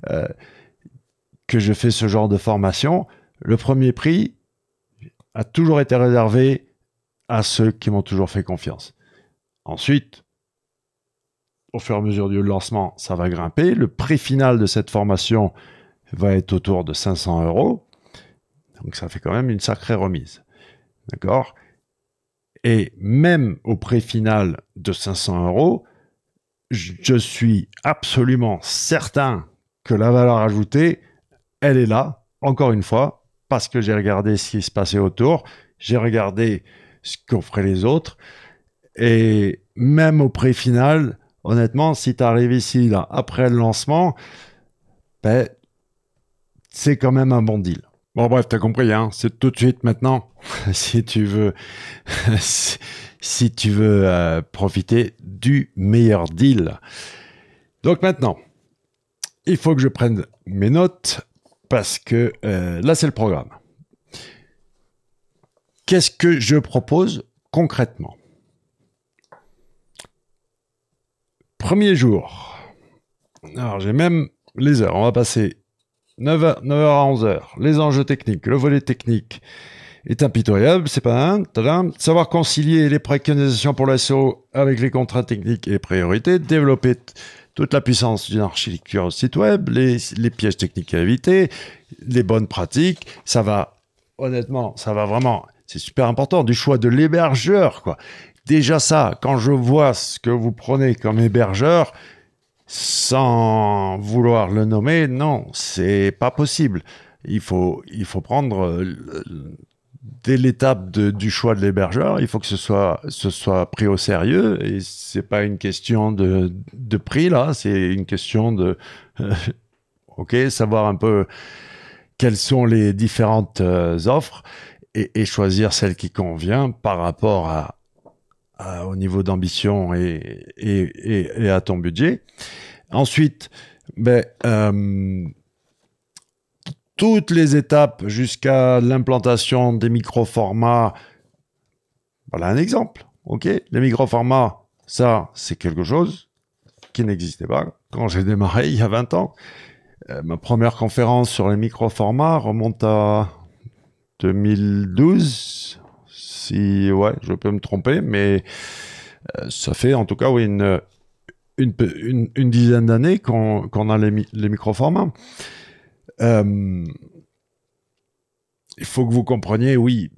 Speaker 1: euh, que je fais ce genre de formation, le premier prix a toujours été réservé à ceux qui m'ont toujours fait confiance. Ensuite, au fur et à mesure du lancement, ça va grimper. Le prix final de cette formation va être autour de 500 euros. Donc ça fait quand même une sacrée remise. D'accord Et même au prix final de 500 euros, je suis absolument certain que la valeur ajoutée, elle est là, encore une fois, parce que j'ai regardé ce qui se passait autour, j'ai regardé ce qu'offraient les autres, et même au prix final, honnêtement, si tu arrives ici, là, après le lancement, ben, c'est quand même un bon deal. Bon, bref, as compris, hein, c'est tout de suite maintenant, si tu veux, si, tu veux euh, profiter du meilleur deal. Donc maintenant, il faut que je prenne mes notes parce que euh, là, c'est le programme. Qu'est-ce que je propose concrètement Premier jour. Alors, j'ai même les heures. On va passer 9h, à 11h. Les enjeux techniques, le volet technique est impitoyable, c'est pas un. Savoir concilier les préconisations pour l'assaut avec les contrats techniques et les priorités, développer toute la puissance d'une architecture site web, les, pièges techniques à éviter, les bonnes pratiques, ça va, honnêtement, ça va vraiment, c'est super important, du choix de l'hébergeur, quoi. Déjà ça, quand je vois ce que vous prenez comme hébergeur, sans vouloir le nommer, non, c'est pas possible. Il faut, il faut prendre euh, dès l'étape du choix de l'hébergeur, il faut que ce soit, ce soit pris au sérieux et c'est pas une question de, de prix là, c'est une question de, euh, ok, savoir un peu quelles sont les différentes euh, offres et, choisir celle qui convient par rapport à, au niveau d'ambition et, et, et, à ton budget. Ensuite, ben, euh, toutes les étapes jusqu'à l'implantation des micro-formats. Voilà un exemple. OK Les micro ça, c'est quelque chose qui n'existait pas quand j'ai démarré il y a 20 ans. Euh, ma première conférence sur les micro remonte à 2012, si ouais, je peux me tromper, mais euh, ça fait en tout cas oui, une, une, une, dizaine d'années qu'on a les, les microformats. Euh, il faut que vous compreniez, oui,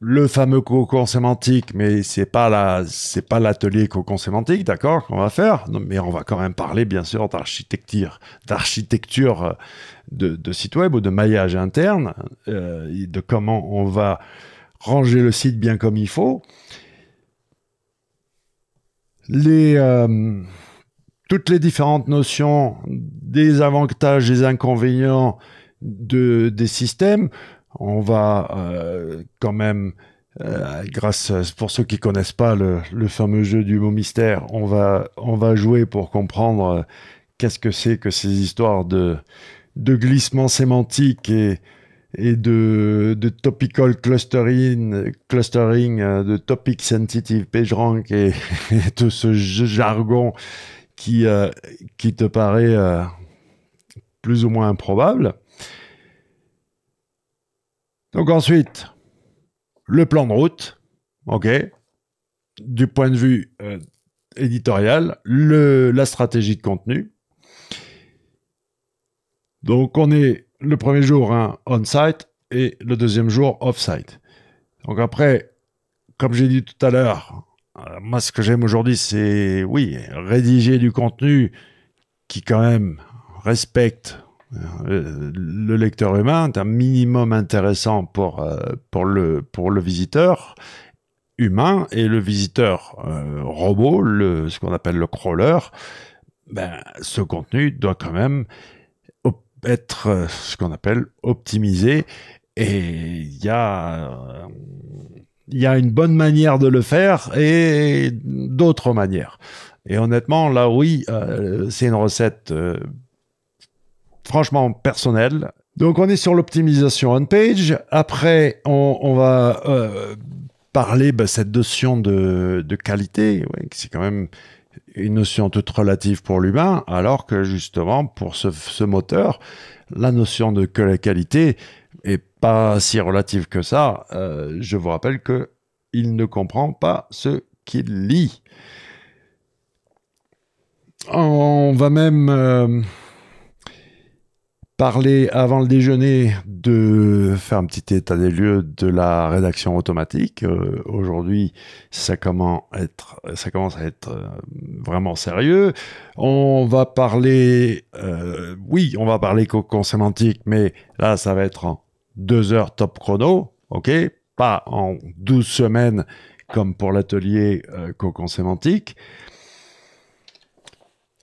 Speaker 1: le fameux cocon sémantique, mais c'est pas c'est pas l'atelier cocon sémantique, d'accord, qu'on va faire. mais on va quand même parler, bien sûr, d'architecture, d'architecture euh, de, de, site web ou de maillage interne, et de comment on va ranger le site bien comme il faut. Euh, toutes les différentes notions des avantages, des inconvénients des systèmes, on va euh, quand même, euh, grâce pour ceux qui connaissent pas le, fameux jeu du mot mystère, on va on va jouer pour comprendre qu'est-ce que c'est que ces histoires de de glissement sémantique et et de, de topical clustering, clustering, euh, de topic sensitive page rank et, tout ce jargon qui, euh, qui te paraît euh, plus ou moins improbable. Donc ensuite, le plan de route, ok, du point de vue éditorial, le, la stratégie de contenu. Donc on est le premier jour hein, on-site et le deuxième jour off-site. Donc après, comme j'ai dit tout à l'heure, euh, moi ce que j'aime aujourd'hui, c'est oui, rédiger du contenu qui quand même respecte euh, le lecteur humain, un minimum intéressant pour, euh, pour, le, pour le visiteur humain et le visiteur robot, le, ce qu'on appelle le crawler, ben, ce contenu doit quand même être euh, ce qu'on appelle optimisé. Et il y a, il y a une bonne manière de le faire et d'autres manières. Et honnêtement, là, oui, euh, c'est une recette euh, franchement personnelle. Donc, on est sur l'optimisation on-page. Après, on, va parler bah, cette notion de, de qualité. c'est quand même une notion toute relative pour l'humain, alors que justement, pour ce, moteur, la notion de que la qualité est pas si relative que ça. Euh, je vous rappelle que il ne comprend pas ce qu'il lit. On va même... Euh, parler avant le déjeuner de faire un petit état des lieux de la rédaction automatique. Euh, aujourd'hui, ça, commence à être euh, vraiment sérieux. On va parler, euh, oui, on va parler cocon sémantique, mais là, ça va être en deux heures top chrono, ok Pas en douze semaines comme pour l'atelier cocon sémantique.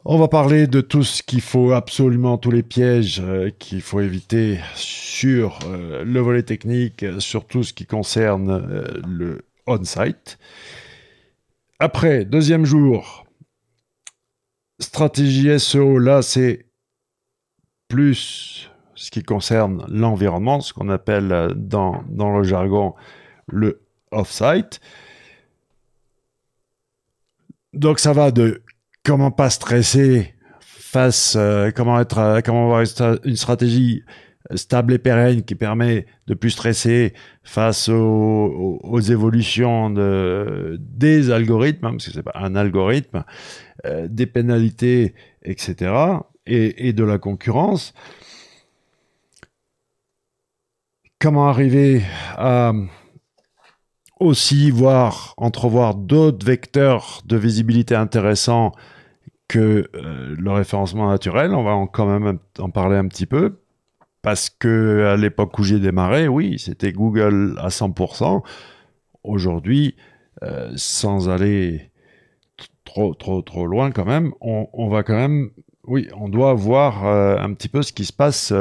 Speaker 1: On va parler de tout ce qu'il faut absolument, tous les pièges euh, qu'il faut éviter sur euh, le volet technique, sur tout ce qui concerne euh, le on-site. Après, deuxième jour, stratégie SEO, là c'est plus ce qui concerne l'environnement, ce qu'on appelle dans, dans le jargon le off-site. Donc ça va de comment pas stresser face, euh, comment être, euh, comment avoir une, stratégie stable et pérenne qui permet de plus stresser face aux, évolutions des algorithmes, hein, parce que c'est pas un algorithme, euh, des pénalités, etc., et de la concurrence. Comment arriver à aussi voir, entrevoir d'autres vecteurs de visibilité intéressants que euh, le référencement naturel. On va quand même en parler un petit peu. Parce que à l'époque où j'ai démarré, oui, c'était Google à 100%. Aujourd'hui, euh, sans aller trop, trop, trop loin quand même, on, va quand même, oui, on doit voir euh, un petit peu ce qui se passe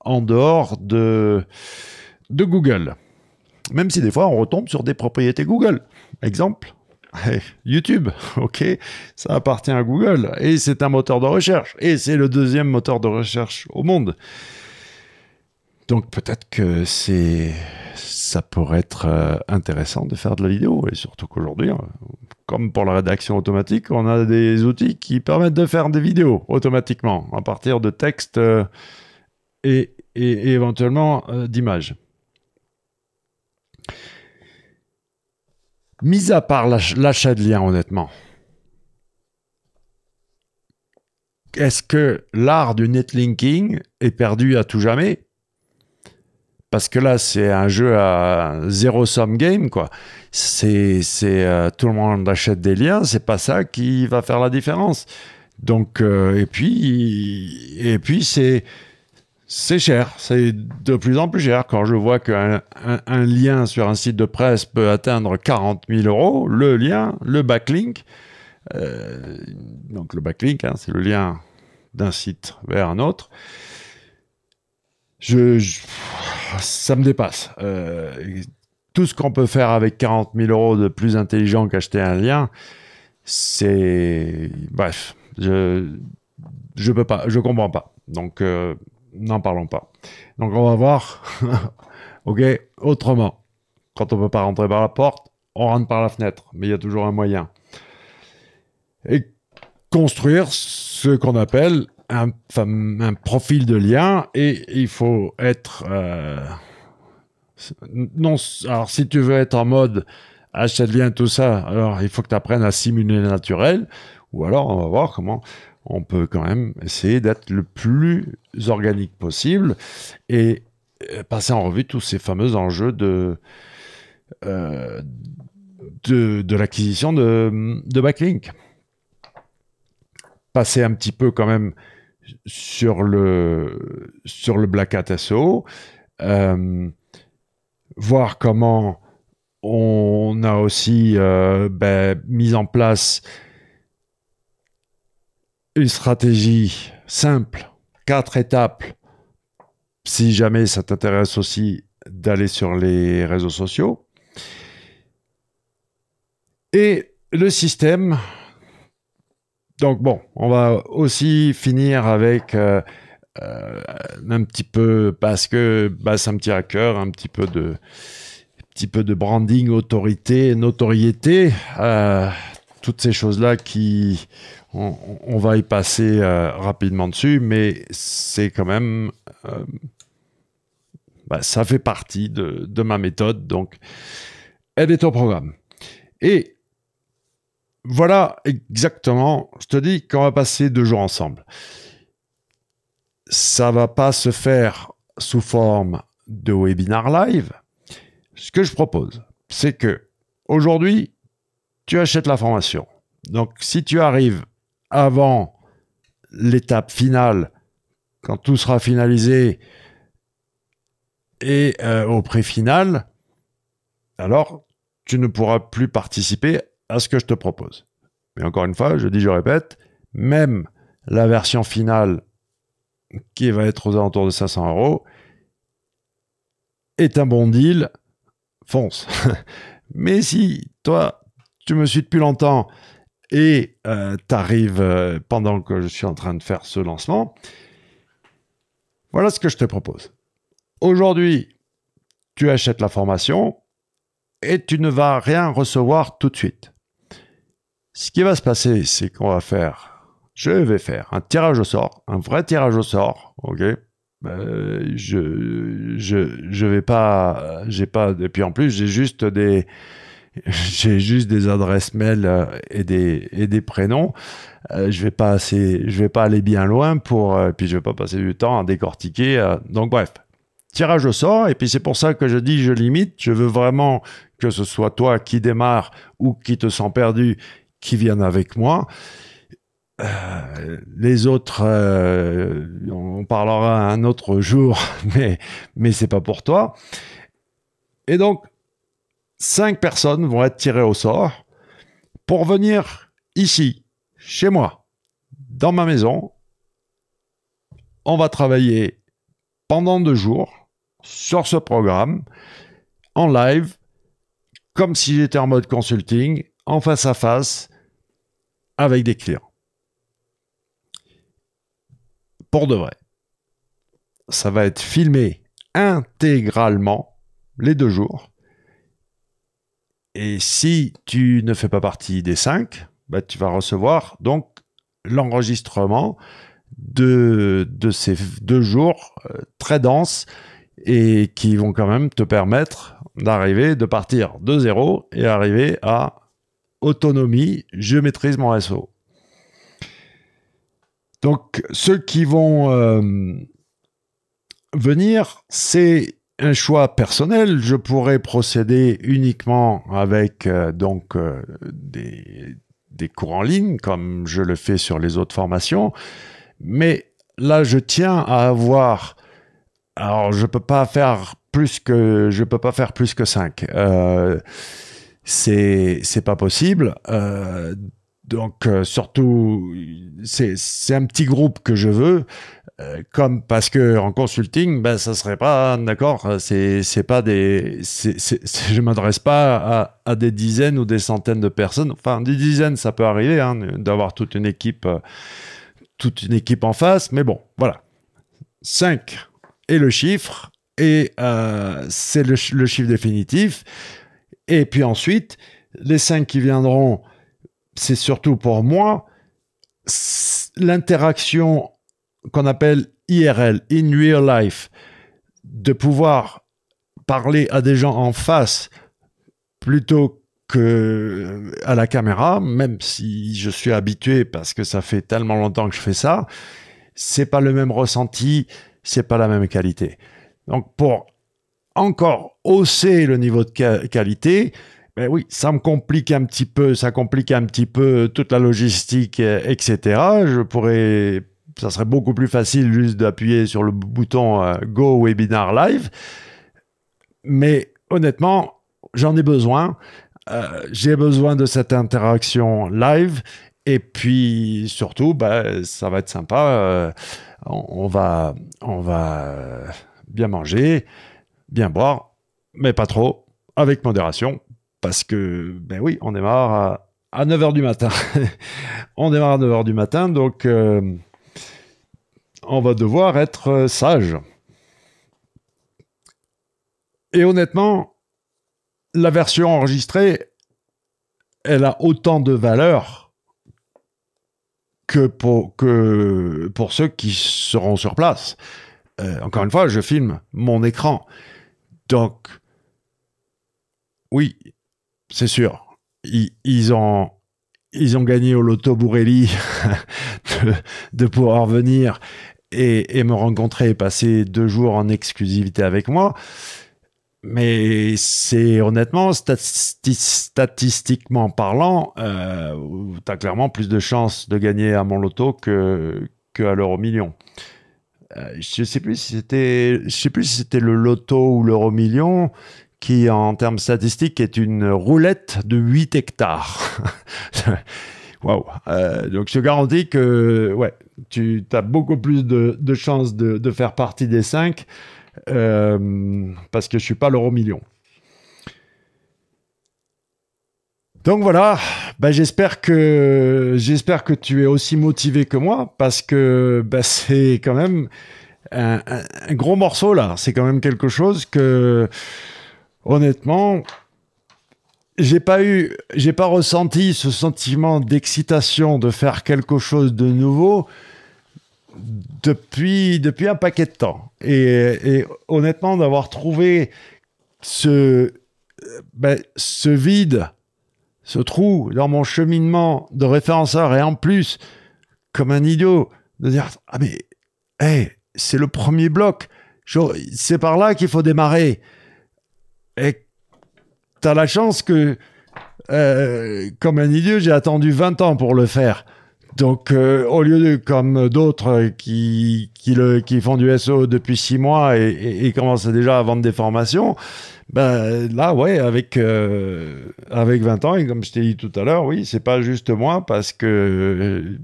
Speaker 1: en dehors de Google. Même si des fois, on retombe sur des propriétés Google. Exemple, YouTube, ok, ça appartient à Google et c'est un moteur de recherche et c'est le deuxième moteur de recherche au monde. Donc peut-être que c'est ça pourrait être euh, intéressant de faire de la vidéo et surtout qu'aujourd'hui, euh, comme pour la rédaction automatique, on a des outils qui permettent de faire des vidéos automatiquement à partir de textes euh, et éventuellement d'images. Mis à part l'achat de liens, honnêtement, est-ce que l'art du netlinking est perdu à tout jamais parce que là, c'est un jeu à zéro sum game, quoi. C'est, euh, tout le monde achète des liens, c'est pas ça qui va faire la différence. Donc, euh, et puis, et puis c'est, c'est cher, c'est de plus en plus cher. Quand je vois qu'un lien sur un site de presse peut atteindre 40 000 euros, le lien, le backlink, euh, donc le backlink, hein, c'est le lien d'un site vers un autre, je, ça me dépasse. Euh, tout ce qu'on peut faire avec 40 000 euros de plus intelligent qu'acheter un lien, c'est... Bref, je ne peux pas, je comprends pas. Donc... Euh, n'en parlons pas. Donc on va voir, ok, autrement. Quand on peut pas rentrer par la porte, on rentre par la fenêtre, mais il y a toujours un moyen. Et construire ce qu'on appelle un, profil de lien, et il faut être... Euh, non, alors si tu veux être en mode achète lien tout ça, alors il faut que tu apprennes à simuler le naturel, ou alors on va voir comment on peut quand même essayer d'être le plus organique possible et euh, passer en revue tous ces fameux enjeux de, euh, de, l'acquisition de, backlink. Passer un petit peu quand même sur le, sur le Black Hat SEO, euh, voir comment on a aussi ben, mis en place une stratégie simple, quatre étapes. Si jamais ça t'intéresse aussi d'aller sur les réseaux sociaux. Et le système. Donc bon, on va aussi finir avec euh, euh, un petit peu parce que bah, ça me tient à cœur, un petit peu de petit peu de branding, autorité, notoriété, euh, toutes ces choses là qui on, va y passer euh, rapidement dessus, mais c'est quand même... Euh, bah, ça fait partie de, ma méthode, donc elle est au programme. Et voilà exactement, je te dis qu'on va passer deux jours ensemble. Ça va pas se faire sous forme de webinar live. Ce que je propose, c'est que aujourd'hui, tu achètes la formation. Donc si tu arrives avant l'étape finale, quand tout sera finalisé, et euh, au prix final alors tu ne pourras plus participer à ce que je te propose. Mais encore une fois, je dis, je répète, même la version finale qui va être aux alentours de 500 euros est un bon deal, fonce. Mais si toi, tu me suis depuis longtemps et euh, t'arrives euh, pendant que je suis en train de faire ce lancement. Voilà ce que je te propose. Aujourd'hui, tu achètes la formation et tu ne vas rien recevoir tout de suite. Ce qui va se passer, c'est qu'on va faire, je vais faire un tirage au sort, un vrai tirage au sort, ok euh, je, je, je vais pas, j'ai pas, et puis en plus, j'ai juste des, j'ai juste des adresses mail euh, et des, et des prénoms. Euh, je vais pas assez, je vais pas aller bien loin pour, euh, puis je vais pas passer du temps à décortiquer. donc bref, tirage au sort. Et puis c'est pour ça que je dis, je limite. Je veux vraiment que ce soit toi qui démarre ou qui te sens perdu, qui vienne avec moi. les autres, on parlera un autre jour, mais mais c'est pas pour toi. Et donc cinq personnes vont être tirées au sort pour venir ici, chez moi, dans ma maison. On va travailler pendant deux jours sur ce programme, en live, comme si j'étais en mode consulting, en face à face, avec des clients. Pour de vrai. Ça va être filmé intégralement les deux jours. Et si tu ne fais pas partie des 5, bah, tu vas recevoir donc l'enregistrement de, ces deux jours euh, très denses et qui vont quand même te permettre d'arriver, de partir de zéro et arriver à autonomie, je maîtrise mon SO. Donc ceux qui vont euh, venir, c'est un choix personnel, je pourrais procéder uniquement avec euh, donc euh, des, cours en ligne comme je le fais sur les autres formations, mais là je tiens à avoir alors je peux pas faire plus que je peux pas faire plus que 5. Euh, c'est c'est pas possible. Donc euh, surtout, c'est un petit groupe que je veux, euh, comme parce que en consulting, ben ça serait pas hein, d'accord. C'est c'est pas des, je m'adresse pas à, à, des dizaines ou des centaines de personnes. Enfin, des dizaines, ça peut arriver hein, d'avoir toute une équipe, euh, toute une équipe en face. Mais bon, voilà, 5 est le chiffre et c'est le, le chiffre définitif. Et puis ensuite, les 5 qui viendront c'est surtout pour moi l'interaction qu'on appelle IRL, in real life, de pouvoir parler à des gens en face plutôt que à la caméra, même si je suis habitué parce que ça fait tellement longtemps que je fais ça, c'est pas le même ressenti, c'est pas la même qualité. Donc pour encore hausser le niveau de qualité, mais ben oui, ça me complique un petit peu, ça complique un petit peu toute la logistique, euh, etc. Je pourrais, ça serait beaucoup plus facile juste d'appuyer sur le bouton euh, Go Webinar Live. Mais honnêtement, j'en ai besoin. Euh, j'ai besoin de cette interaction live. Et puis surtout, ben, ça va être sympa. on, va, on va bien manger, bien boire, mais pas trop, avec modération parce que, ben oui, on démarre à, à 9h du matin. on démarre à 9h du matin, donc euh, on va devoir être euh, sage. Et honnêtement, la version enregistrée, elle a autant de valeur que pour, que pour ceux qui seront sur place. Euh, encore une fois, je filme mon écran. Donc, oui, c'est sûr. Ils, ont, ils ont gagné au loto Bourrelli de, pouvoir venir et, me rencontrer et passer deux jours en exclusivité avec moi. Mais c'est honnêtement, statistiquement parlant, euh, tu as clairement plus de chances de gagner à mon loto que, que à l'euro million. Euh, je sais plus si c'était, sais plus si c'était le loto ou l'euro million qui, en termes statistiques, est une roulette de 8 hectares. Waouh euh, Donc, je garantis que ouais, tu as beaucoup plus de, chances de, faire partie des 5 euh, parce que je ne suis pas l'euro million. Donc voilà, ben j'espère que j'espère que tu es aussi motivé que moi parce que bah, c'est quand même un, un, gros morceau là. C'est quand même quelque chose que honnêtement, j'ai pas eu, j'ai pas ressenti ce sentiment d'excitation de faire quelque chose de nouveau depuis, depuis un paquet de temps. Et, honnêtement, d'avoir trouvé ce, ben, ce vide, ce trou dans mon cheminement de référenceur, et en plus, comme un idiot, de dire Ah, mais, hey, c'est le premier bloc, c'est par là qu'il faut démarrer. Et t'as la chance que, euh, comme un idiot, j'ai attendu 20 ans pour le faire. Donc, euh, au lieu de, comme d'autres qui, qui, le, qui font du SEO depuis 6 mois et, et, commencent déjà à vendre des formations, ben, là, ouais, avec, euh, avec 20 ans, et comme je t'ai dit tout à l'heure, oui, c'est pas juste moi parce que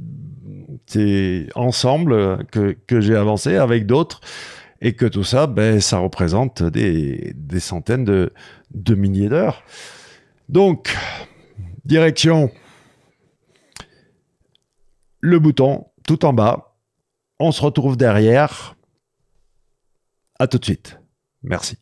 Speaker 1: c'est ensemble que, que j'ai avancé avec d'autres et que tout ça, ben, ça représente des, des centaines de, de milliers d'heures. Donc, direction le bouton tout en bas. On se retrouve derrière. À tout de suite. Merci.